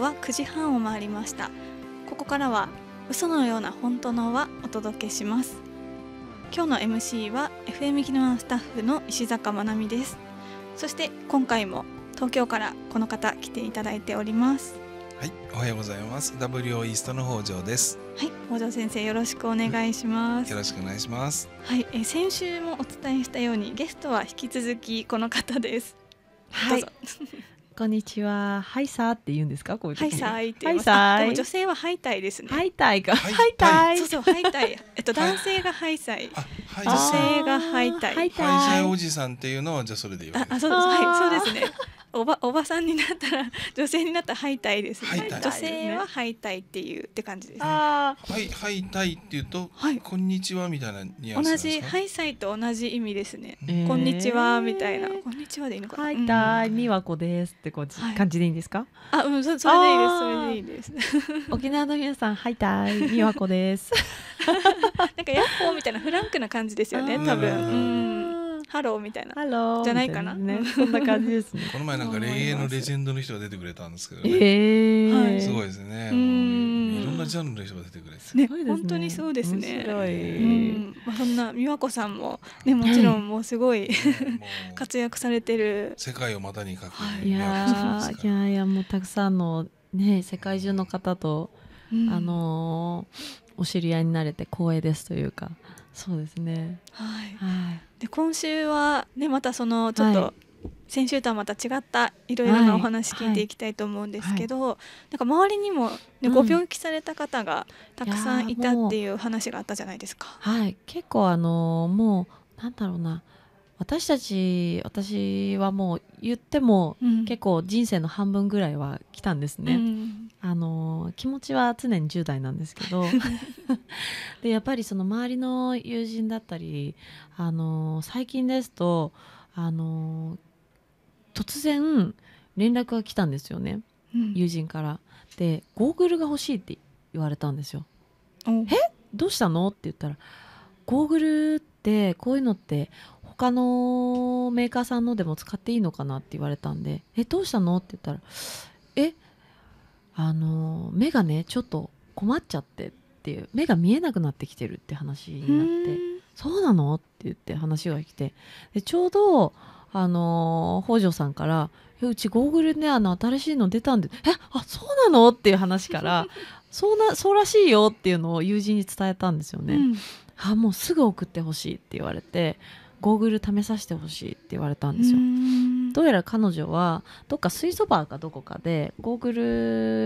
は9時半を回りましたここからは嘘のような本当のはお届けします今日の MC は FM キノワスタッフの石坂まなみですそして今回も東京からこの方来ていただいておりますはい、おはようございます WO イーストの北条ですはい、北条先生よろしくお願いします、よろしくお願いしますはい、え先週もお伝えしたようにゲストは引き続きこの方です、はいどうぞこんにちは。ハイサーって言うんですかこういうハイサーって言います。ハイサー。でも女性はハイタイですね。ハイタイか。ハイタイ。そうそうハイタイ。えっと男性がハイサイ。女性がハイタイ。ハイサイおじさんっていうのはじゃそれでいいあ、そうです。はい、そうですね。おばおばさんになったら 女性になったらハイタイです、ね、女性はハイタイっていうって感じです。ああ、はい、ハイっていうと、はい、こんにちはみたいなニュアンス同じハイサイと同じ意味ですね。こんにちはみたいな、こんにちはでいいのかハイタ美和子ですってこう、感じでいいんですか？あ、うんそ、それでいいです、それでいいです。沖縄の皆さんハイタ美和子です。なんかヤッホーみたいなフランクな感じですよね、多分。うん。ハローみたいなハローじゃないかなそんな感じですねこの前なんか霊園のレジェンドの人が出てくれたんですけどええすごいですねいろんなジャンルの人が出てくれてね本当にそうですね面まあそんな美和子さんもねもちろんもうすごい活躍されてる世界をまたにかけいやいやいやもうたくさんのね世界中の方と、あのお知り合いになれて光栄ですというかそうですねはい、はい、で今週はねまたそのちょっと、はい、先週とはまた違ったいろいろなお話聞いていきたいと思うんですけど、はいはい、なんか周りにも、ね、ご病気された方がたくさんいたっていう話があったじゃないですか。うはい結構あのー、もうなんだろうな私たち私はもう言っても、結構人生の半分ぐらいは来たんですね、うん、あの気持ちは常に10代なんですけど でやっぱりその周りの友人だったりあの最近ですとあの突然連絡が来たんですよね、うん、友人からでゴーグルが欲しいって言われたんですよえどうしたのって言ったらゴーグルってこういうのって他のメーカーさんのでも使っていいのかなって言われたんで「えどうしたの?」って言ったら「えあの目がねちょっと困っちゃって」っていう目が見えなくなってきてるって話になって「そうなの?」って言って話が来てでちょうどあの北条さんから「うちゴーグルねあの新しいの出たんでえあそうなの?」っていう話から そうなそうらしいよっていうのを友人に伝えたんですよね。うん、あもうすぐ送ってほしいって言われてゴーグル試させてほしいって言われたんですよ。どうやら彼女はどっか水素バーかどこかでゴーグ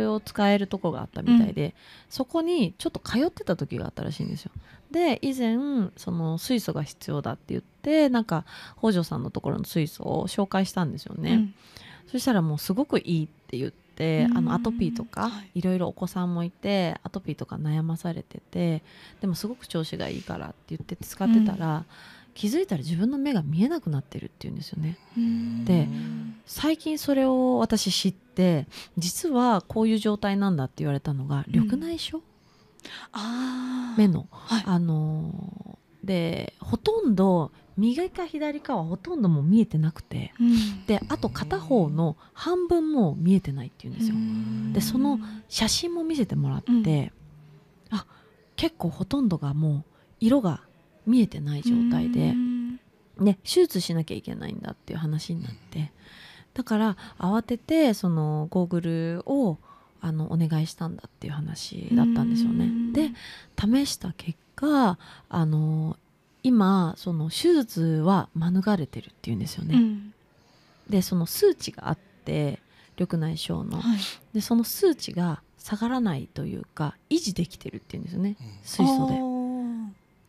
ルを使えるとこがあったみたいで、うん、そこにちょっと通ってた時があったらしいんですよ。で以前その水素が必要だって言ってなんか北条さんのところの水素を紹介したんですよね。うん、そしたらもうすごくいいって言って。あのアトピーとかいろいろお子さんもいてアトピーとか悩まされててでもすごく調子がいいからって言って使ってたら、うん気づいたら自分の目が見えなくなってるっていうんですよね。で最近それを私知って実はこういう状態なんだって言われたのが緑内障、うん、目の。はい、あのー、でほとんど右か左かはほとんども見えてなくて、うん、であと片方の半分も見えてないっていうんですよ。でその写真も見せてもらって、うん、あ結構ほとんどがもう色が見えてない状態で、ね、手術しなきゃいけないんだっていう話になってだから慌ててそのゴーグルをあのお願いしたんだっていう話だったんですよね。で試した結果あの今その手術は免れてるっていうんですよね。うん、でその数値があって緑内障の、はい、でその数値が下がらないというか維持できてるっていうんですよね水素で。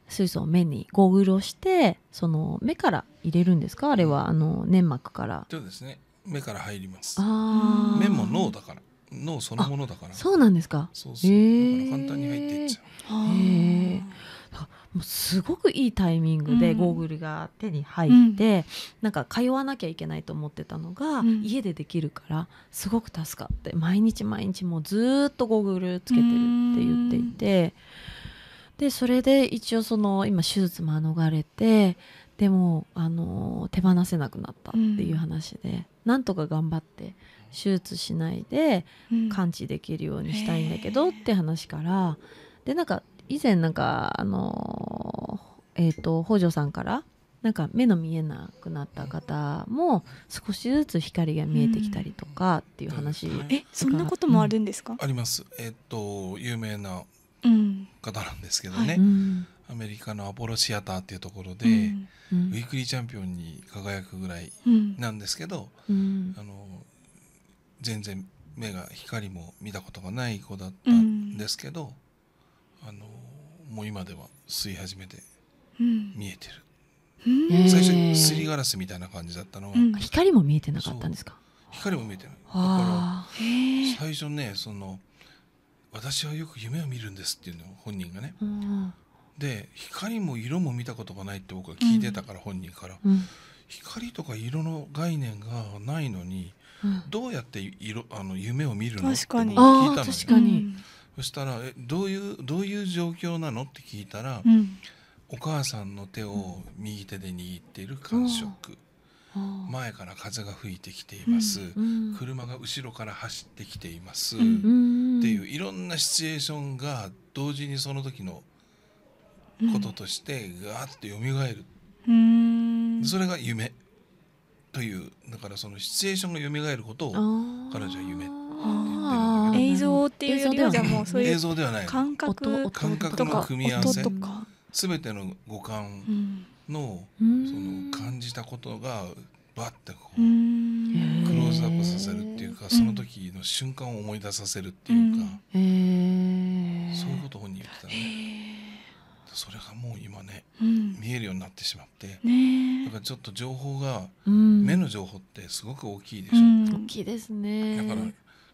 水素を目にゴーグルをしてその目から入れるんですかあれはあの粘膜からそうですね目から入りますあ目も脳だから脳そのものだからそうなんですかそうそうだから簡単に入っていっちゃうへもうすごくいいタイミングでゴーグルが手に入って、うん、なんか通わなきゃいけないと思ってたのが、うん、家でできるからすごく助かって毎日毎日もうずっとゴーグルつけてるって言っていて。うんでそれで一応その今手術も免れてでもあの手放せなくなったっていう話で、うん、なんとか頑張って手術しないで完治できるようにしたいんだけどって話から、でなんか以前なんかあのえっ、ー、と北条さんからなんか目の見えなくなった方も少しずつ光が見えてきたりとかっていう話、うん、えそんなこともあるんですか、うん、ありますえっ、ー、と有名な方なんですけどね、アメリカのアポロシアターっていうところで、ウィークリーチャンピオンに輝くぐらいなんですけど、あの全然目が光も見たことがない子だったんですけど、あのもう今では吸い始めて見えてる。最初すりガラスみたいな感じだったのは、光も見えてなかったんですか光も見えてない最初ねその私はよく夢を見るんですっていうの本人がね、うん、で光も色も見たことがないって僕は聞いてたから、うん、本人から、うん、光とか色の概念がないのに、どうやって色あの夢を見るのって聞いたのよ、そしたらえどういうどういう状況なのって聞いたら、お母さんの手を右手で握っている感触、前から風が吹いてきています、うんうん、車が後ろから走ってきています、っていういろんなシチュエーションが同時にその時のこととしてガーッと蘇る、うん、それが夢というだからそのシチュエーションが蘇ることを彼女は夢って映像っていうよりはもうそういう映像ではない感覚感覚の組み合わせすべての五感のその感じたことがバッてこうクローズアップさせるっていうかその時の瞬間を思い出させるっていうか、そういうこと本人言ってたね。それがもう今ね、うん、見えるようになってしまって、ね、だからちょっと情報が、うん、目の情報ってすごく大きいでしょ、うん、大きいですねだから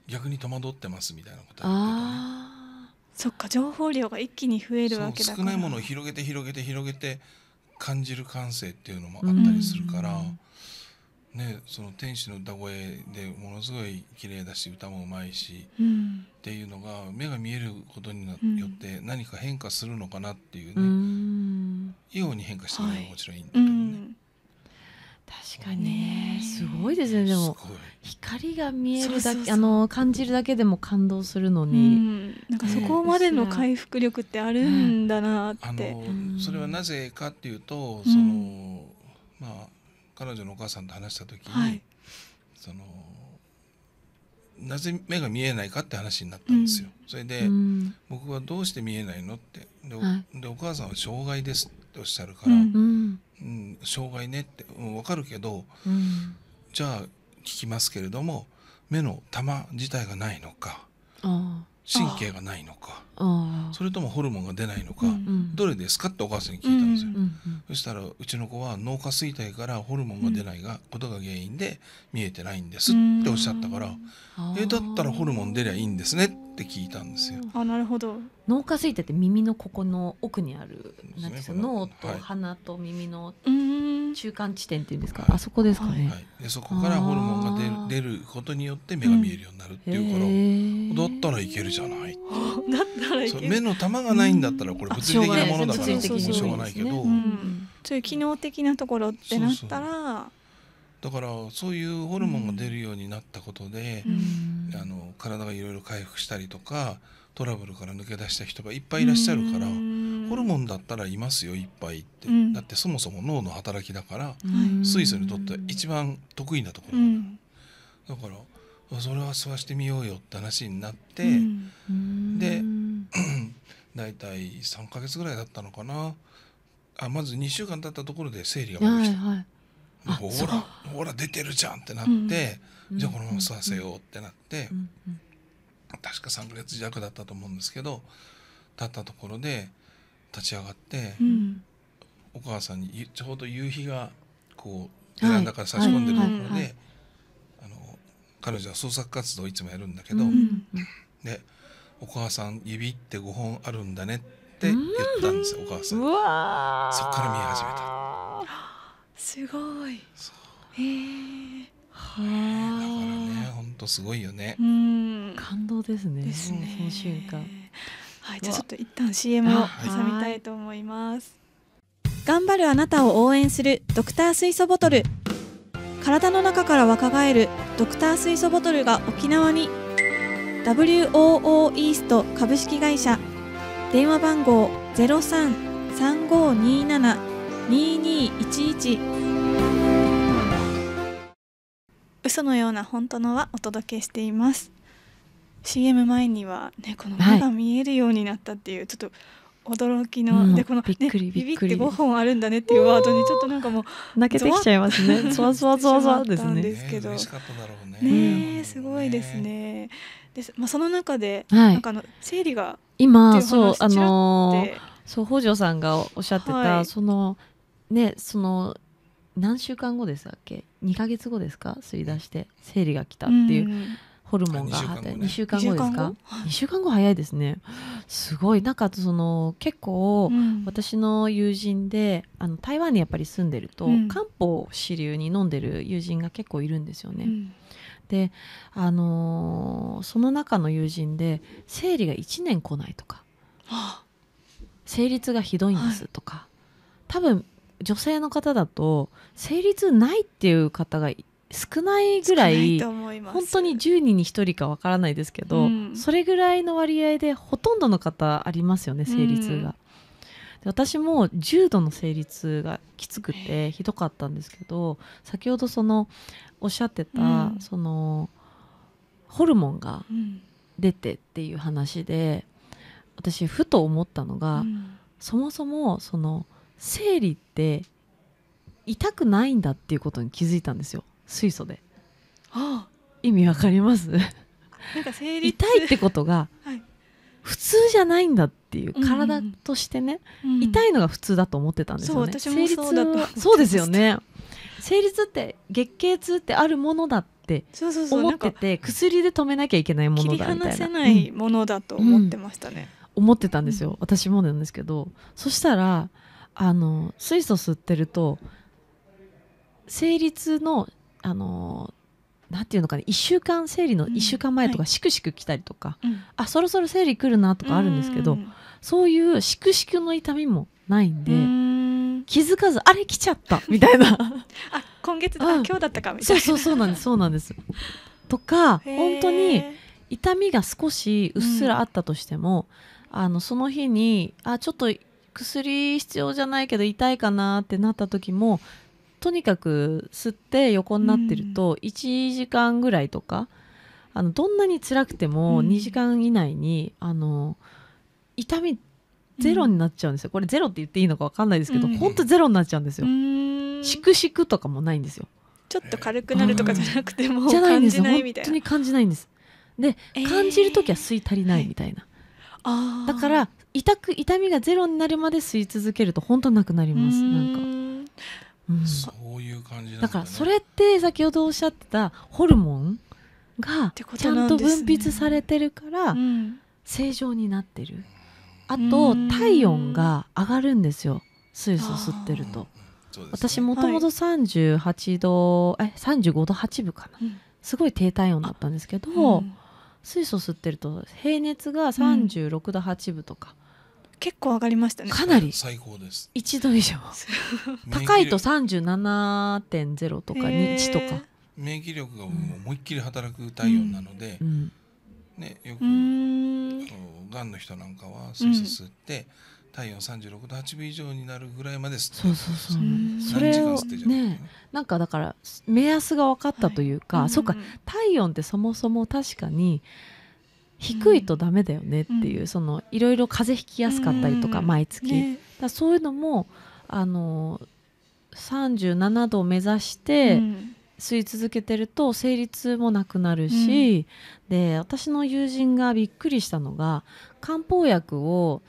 逆に戸惑ってますみたいなことあ、ね、そっか情報量が一気に増えるわけだから少ないものを広げて広げて広げて感じる感性っていうのもあったりするから、ね、その天使の歌声でものすごい綺麗だし歌もうまいし、っていうのが目が見えることによって何か変化するのかなっていうね、ように変化してくれるのももちろんいいんだけど。確かにね、すごいですねでも光が見えるだけあの感じるだけでも感動するのに、なんかそこまでの回復力ってあるんだなって、それはなぜかっていうとその、まあ彼女のお母さんと話した時に、そのなぜ目が見えないかって話になったんですよ、それで、僕はどうして見えないのってででお母さんは障害ですっておっしゃるから、うん、障害ねって、うん、分かるけど、うん、じゃあ聞きますけれども目の玉自体がないのか神経がないのかそれともホルモンが出ないのか、うんうん、どれですかってお母さんに聞いたんですよ、うんうんうん、そしたらうちの子は脳下垂体からホルモンが出ないが、ことが原因で見えてないんですっておっしゃったから、えだったらホルモン出りゃいいんですねってって聞いたんですよ。あなるほど脳下垂体って耳のここの奥にある、脳と鼻と耳の中間地点っていうんですか、はい、あそこですかね、はい、でそこからホルモンが出る出ることによって目が見えるようになるっていうから、うん、だったらいけるじゃない だったらいける目の玉がないんだったらこれ物理的なものだから、うしょうがないけど、うん、そういう機能的なところってなったら。そうそうだからそういうホルモンが出るようになったことで、うん、あの体がいろいろ回復したりとかトラブルから抜け出した人がいっぱいいらっしゃるから、うん、ホルモンだったらいますよいっぱいって、うん、だってそもそも脳の働きだから、スイスにとって一番得意なところだ,、から。それは吸わしてみようよって話になって、で 大体3か月ぐらいだったのかなあまず2週間経ったところで生理がまたて、はいはいほらほら出てるじゃんってなって、うん、じゃあこのまま座わせようってなって、うんうん、確か3ヶ月弱だったと思うんですけど立ったところで立ち上がって、お母さんにちょうど夕日がこうベランダから差し込んでるところで、あの彼女は創作活動をいつもやるんだけど、でお母さん指って5本あるんだねって言ったんですよ、お母さん。そっから見え始めた。すごいへえはあ、だからね本当すごいよねうん感動ですねですねその瞬間はいじゃあちょっと一旦 CM を挟みたいと思います頑張るあなたを応援するドクター水素ボトル体の中から若返るドクター水素ボトルが沖縄に WOO イースト株式会社電話番号ゼロ三三五二七2211嘘のような本当のはお届けしています CM 前にはねこの目が見えるようになったっていう、はい、ちょっと驚きの、うん、でこの、ね、びっくりビビって5本あるんだねっていうワードにちょっとなんかもう 泣けてきちゃいますねゾワゾワゾワゾワですねですけど、ねね、すごいですねです、まあ、その中で、はい、なんかあの整理が今そうあのー、そう北条さんがおっしゃってた、はい、そのねその何週間後でしたっけ2か月後ですか吸い出して生理が来たっていう。ホルモンが2週間後,、ですか2週間後早いですねすごいなんかその結構、私の友人であの台湾にやっぱり住んでると、漢方を流に飲んでる友人が結構いるんですよね、であのその中の友人で生理が1年来ないとか生理痛がひどいんですとか、多分女性の方だと生理痛ないっていう方が少ないぐらい本当に10人に1人かわからないですけど、うん、それぐらいの割合でほとんどの方ありますよね生理痛が。うん、私も重度の生理痛がきつくてひどかったんですけど先ほどそのおっしゃってた、うん、そのホルモンが出てっていう話で、私ふと思ったのが、そもそもその生理って痛くないんだっていうことに気づいたんですよ水素で。ああ意味わかりますなんか生理痛いってことが普通じゃないんだっていう、体としてね、うんうん、痛いのが普通だと思ってたんですよね。そう生理痛そうですよね。生理痛って月経痛ってあるものだって思ってて薬で止めなきゃいけないものだみたいな。せないものだと思ってましたね。うんうん、思ってたんですよ、私もなんですけど、そしたらあの水素吸ってると生理痛のあのなんていうのかね1週間生理の1週間前とかしくしく来たりとか、うんはい、あそろそろ生理来るなとかあるんですけど、うん、そういうしくしくの痛みもないんで。気づかずあれ来ちゃったみたいな あ今月だ、今日だったかみたいなそうそうそうなんですそうなんですとか本当に痛みが少しうっすらあったとしても、うん、あのその日にあちょっと薬必要じゃないけど痛いかなってなった時もとにかく吸って横になってると1時間ぐらいとか、あのどんなに辛くても2時間以内に、あの痛みゼロになっちゃうんですよ、これゼロって言っていいのか分かんないですけど、うん、ほんとゼロになっちゃうんですよ。しくしくとかもないんですよ。ちょっと軽くなるとかじゃなくても感じないみたいな。本当に感じないんです。で、えー、感じる時は吸い足りないみたいな。だから痛く痛みがゼロになるまで吸い続けると本当なくなりますなんか、うん、そういう感じ、ね、だからそれって先ほどおっしゃってたホルモンがちゃんと分泌されてるから正常になってる、あと体温が上がるんですよ水素吸ってると。ね、私もともと38度、はい、え35度8分かな、うん、すごい低体温だったんですけど、うん、水素吸ってると平熱が36度8分とか、うん、結構上がりましたねかなり最高です1度以上 高いと37.0とか1とか免疫力が思いっきり働く体温なので、うん、ね、よくがんの人なんかは水素吸って、うん体温三十六度八分以上になるぐらいまでそうそうそうそれをねなんかだから目安が分かったというか、はい、そうか、うんうん、体温ってそもそも確かに低いとダメだよねっていう、うん、そのいろいろ風邪ひきやすかったりとか、うん、毎月、ね、だそういうのもあの三十七度を目指して、うん吸い続けてると生理痛もなくなるし、うん、で私の友人がびっくりしたのが漢方薬を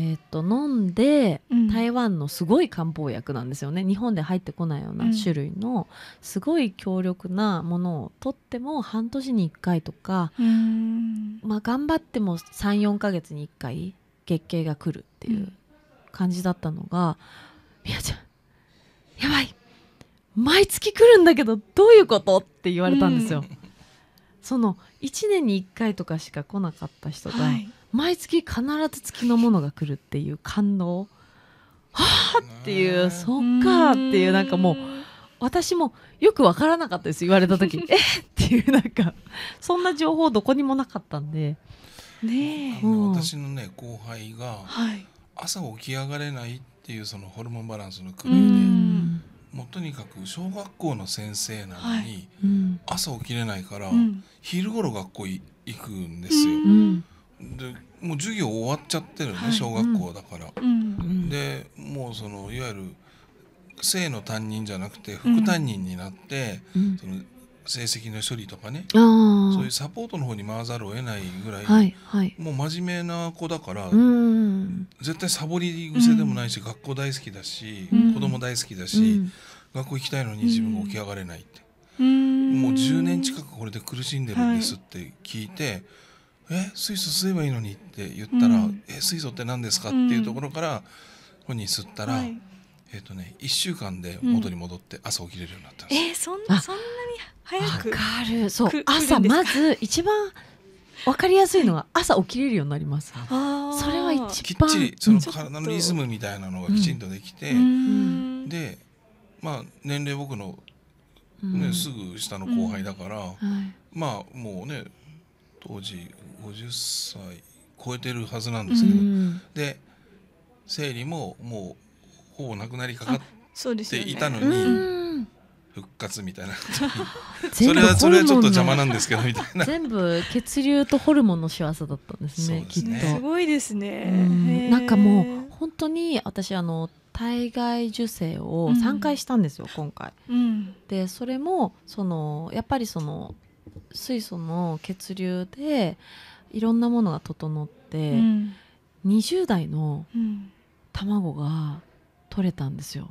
えーと、飲んで、うん、台湾のすごい漢方薬なんですよね日本で入ってこないような種類の、すごい強力なものを取っても半年に1回とか、うん、まあ、頑張っても34ヶ月に1回月経が来るっていう感じだったのが「み、う、や、ん、ちゃんやばい毎月来るんだけどどういうこと?」って言われたんですよ。うん、その1年に1回とかしか来なかった人が、はい毎月必ず月のものが来るっていう感動はあっていうそっかっていうなんかもう私もよくわからなかったです言われた時 えっていうなんかそんな情報どこにもなかったんでねえ、私のね後輩が朝起き上がれないっていうそのホルモンバランスの狂いでもうとにかく小学校の先生なのに朝起きれないから昼頃学校行くんですよ。うんもう授業終わっちゃってるね、はい、小学校だから。うん、でもうそのいわゆる生の担任じゃなくて副担任になって、うん、その成績の処理とかね、そういうサポートの方に回らざるを得ないぐらい、はいはい、もう真面目な子だから、絶対サボり癖でもないし、学校大好きだし、うん、子供大好きだし、学校行きたいのに自分が起き上がれないって、もう10年近くこれで苦しんでるんですって聞いて。え水素吸えばいいのにって言ったら、うん、え水素って何ですかっていうところから本人吸ったら、えっ、ー、とね1週間で元に戻って朝起きれるようになったんです、うん、えー、そんなそんなに早くわかるそう朝まず一番わかりやすいのは朝起きれるようになります。それは一番きっちりその体のリズムみたいなのがきちんとできて、うん、で、まあ年齢僕のね、ね、うん、すぐ下の後輩だから、うんはい、まあもうね当時50歳超えてるはずなんですけど、うん、で生理ももうほぼなくなりかかっていたのに、復活みたいな それはそれはちょっと邪魔なんですけどみたいな全部血流とホルモンの仕業だったんですね、ね、きっとすごいですね、うん、なんかもう本当に私あの体外受精を3回したんですよ、うん、今回、でそれもそのやっぱりその水素の血流でいろんなものが整って、うん、20代の卵が取れたんですよ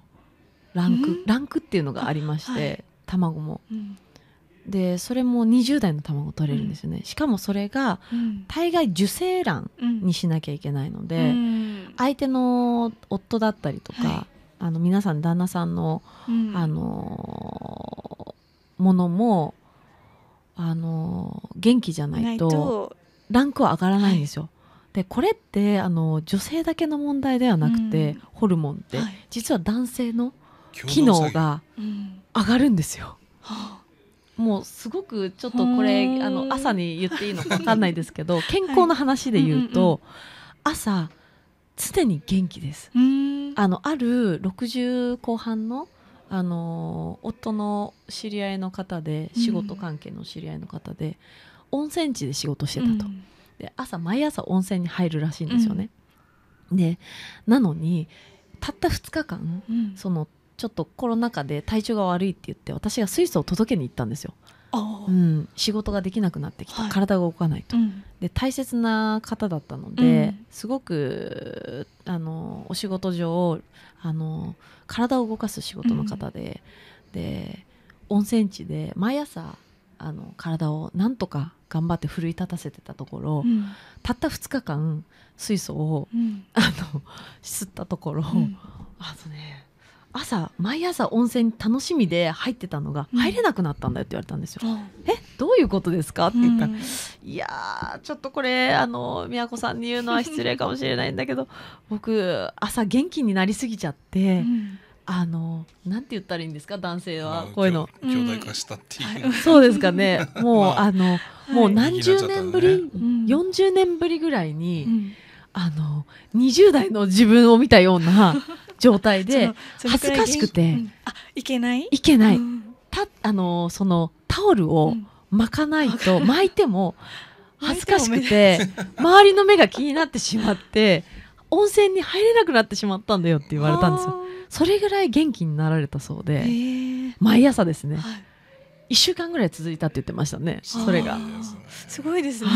ランク、うん、ランクっていうのがありまして、はい、卵も。うんでそれも20代の卵取れるんですよね、うん、しかもそれが大概受精卵にしなきゃいけないので、うん、相手の夫だったりとか、はい、あの皆さん旦那さんの、うん、あのー、ものもあの元気じゃないとランクは上がらないんですよ。でこれってあの女性だけの問題ではなくて、うん、ホルモンって、はい、実は男性の機能が上がるんですよ。うん、もうすごくちょっとこれあの朝に言っていいのか分かんないですけど健康の話で言うと、はい、朝常に元気です。あのある60後半のあの夫の知り合いの方で仕事関係の知り合いの方で、うん、温泉地で仕事してたと、うん、で朝毎朝温泉に入るらしいんですよね。うん、でなのにたった2日間、そのちょっとコロナ禍で体調が悪いって言って私が水素を届けに行ったんですよ。うん、仕事ができなくなってきた、はい、体が動かないと、うん、で大切な方だったので、うん、すごくあのお仕事上あの体を動かす仕事の方で、で温泉地で毎朝あの体をなんとか頑張って奮い立たせてたところ、たった2日間水素を、あの吸ったところ、あとね朝毎朝温泉楽しみで入ってたのが入れなくなったんだよって言われたんですよ。うん、えどういうことですかって言ったら、うん、いやーちょっとこれあの宮子さんに言うのは失礼かもしれないんだけど 僕朝元気になりすぎちゃって。うんあの、なんて言ったらいいんですか、男性は、こういうの。兄弟化したっていう、そうですかね、もう、あ、の、もう何十年ぶり、四、十、年ぶりぐらいに。あの、20代の自分を見たような状態で恥ずかしくて、あいけないいけない、たあのそのタオルを巻かないと、巻いても恥ずかしくて周りの目が気になってしまって温泉に入れなくなってしまったんだよって言われたんですよそれぐらい元気になられたそうで毎朝ですね、はい1週間ぐらい続いたって言ってましたね、それが。すごいですね、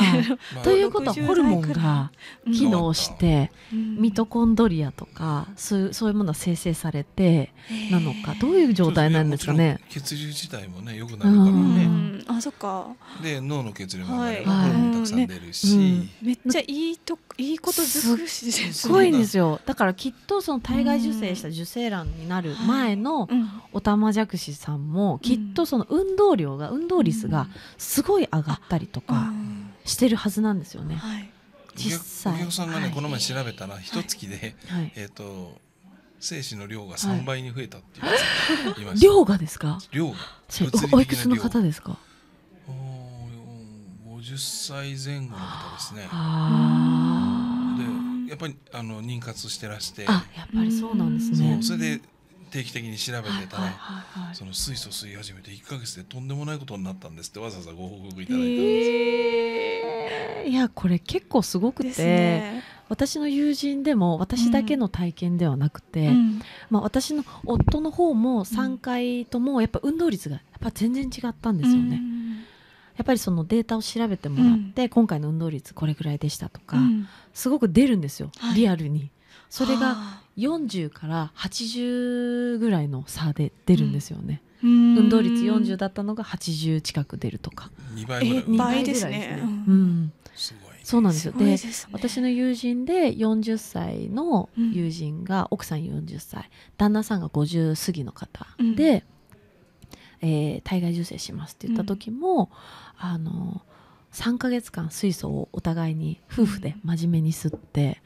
ということはホルモンが機能して、ミトコンドリアとかそういうものは生成されてなのかどういう状態なんですかね。血流自体もねよくなるからね。あそっかで脳の血流も上がたくさん出るし、めっちゃいいといいことず。くしすごいんですよだからきっとその体外受精した受精卵になる前のオタマジャクシさんもきっとその運動量が運動率がすごい上がったりとかしてるはずなんですよね、実際お客さんがね、この前調べたら一月で、えっ、と精子の量が3倍に増えたっていう、量がですか量がおいくつの方ですか50歳前後の方ですね。でやっぱりあの妊活してらしてあやっぱりそうなんですね。それで定期的に調べてたら、その水素吸い始めて1か月でとんでもないことになったんですってわざわざご報告いただいたんです、えー、いやこれ結構すごくて、ね、私の友人でも私だけの体験ではなくて、うん、まあ、私の夫の方も3回ともやっぱ運動率がやっぱ全然違ったんですよね。うんやっぱりそのデータを調べてもらって、うん、今回の運動率これぐらいでしたとか、うん、すごく出るんですよ、はい、リアルに。それが40から80ぐらいの差で出るんですよね。うん、運動率40だったのが80近く出るとか2倍ぐらいですね。うんすごい、そうなんですよで、ね、私の友人で40歳の友人が、奥さん40歳旦那さんが50過ぎの方で、えー、体外受精しますって言った時も、うん、あの3ヶ月間水素をお互いに夫婦で真面目に吸って、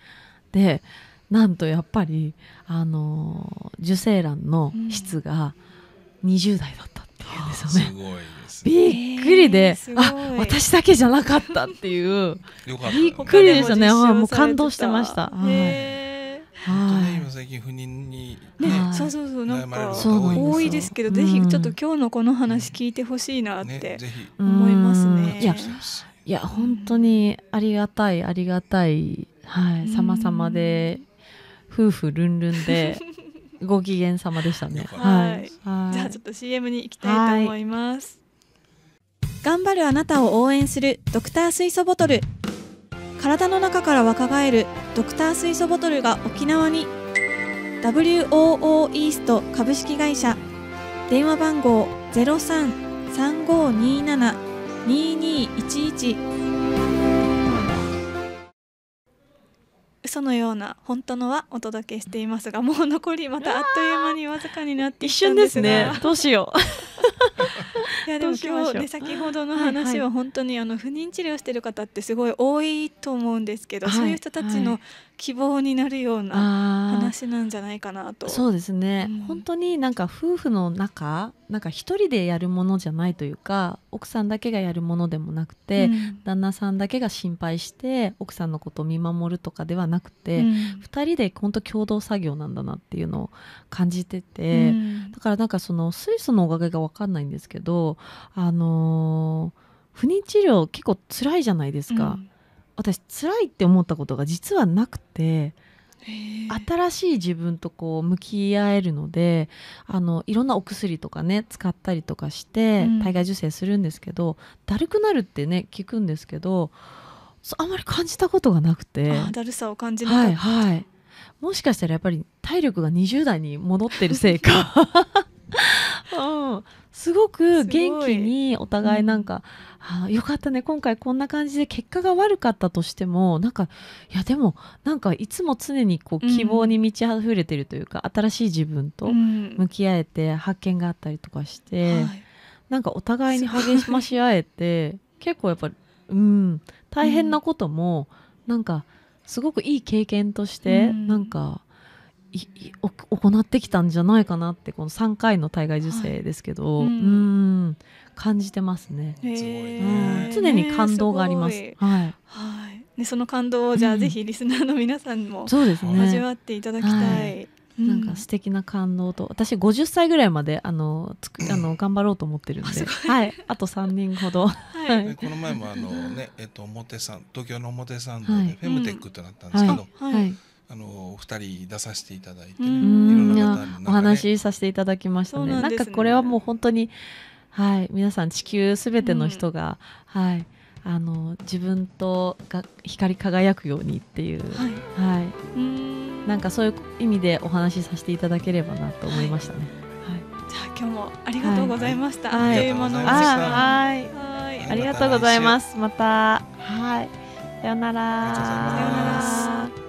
うん、でなんとやっぱりあの受精卵の質が20代だったっていうんですよね。うん、すびっくりで、えー、あ私だけじゃなかったっていうびっくりでしたねもう感動してました。はい本当ね、今最近不妊にね、ねそうそうそうなんか多いですけど、ぜひちょっと今日のこの話聞いてほしいなって思いますね。いやいや本当にありがたいありがたいはい様々で夫婦ルンルンで。ご機嫌様でしたね。はい。じゃあちょっと CM に行きたいと思います。頑張るあなたを応援するドクター水素ボトル。体の中から若返るドクター水素ボトルが沖縄に WOO イースト株式会社電話番号0335272211嘘のような本当のはお届けしていますがもう残りまたあっという間にわずかになって一瞬ですねどうしよう いやでも今日ね先ほどの話は本当にあの不妊治療してる方ってすごい多いと思うんですけど、はい、そういう人たちの希望になるような話なんじゃないかなと。そうですね、うん、本当になんか夫婦の中なんか一人でやるものじゃないというか奥さんだけがやるものでもなくて、うん、旦那さんだけが心配して奥さんのことを見守るとかではなくて、うん、2人で本当共同作業なんだなっていうのを感じてて、うん、だからなんかその水素のおかげが分かんないんですけど、あのー、不妊治療結構辛いじゃないですか。うん私辛いって思ったことが実はなくて新しい自分とこう向き合えるのであのいろんなお薬とかね使ったりとかして体外受精するんですけど、うん、だるくなるってね聞くんですけどあんまり感じたことがなくてだるさを感じなかった、はいはい、もしかしたらやっぱり体力が20代に戻ってるせいか、うん、すごく元気にお互いなんか、うん、あよかったね今回こんな感じで結果が悪かったとしてもなんかいやでもなんかいつも常にこう希望に満ち溢れてるというか、うん、新しい自分と向き合えて発見があったりとかして、うんはい、なんかお互いに励まし合えて結構やっぱり、うん大変なことも、なんかすごくいい経験として、うん、なんかいい行ってきたんじゃないかなってこの3回の体外受精ですけど、はい、うん感じてますねすごいね、常に感動があります。すはい、はいでその感動をじゃあ、ぜひリスナーの皆さんも、そうですね、味わっていただきたい。なんか素敵な感動と、私50歳ぐらいまであのつくあの頑張ろうと思ってるんで、はい、あと3人ほど。はいこの前もあのねえっと表参東京の表参道でフェムテックってなったんですけど、はいあのお二人出させていただいて、ね、お話しさせていただきましたね。なんねなんかこれはもう本当にはい皆さん地球すべての人が、うん、はいあの自分とが光り輝くようにっていうはい、はい、んなんかそういう意味でお話しさせていただければなと思いましたね。はい、はい、じゃあ今日もありがとうございました。はい、はい、ははいありがとうございます。またはいさよなら。さよます。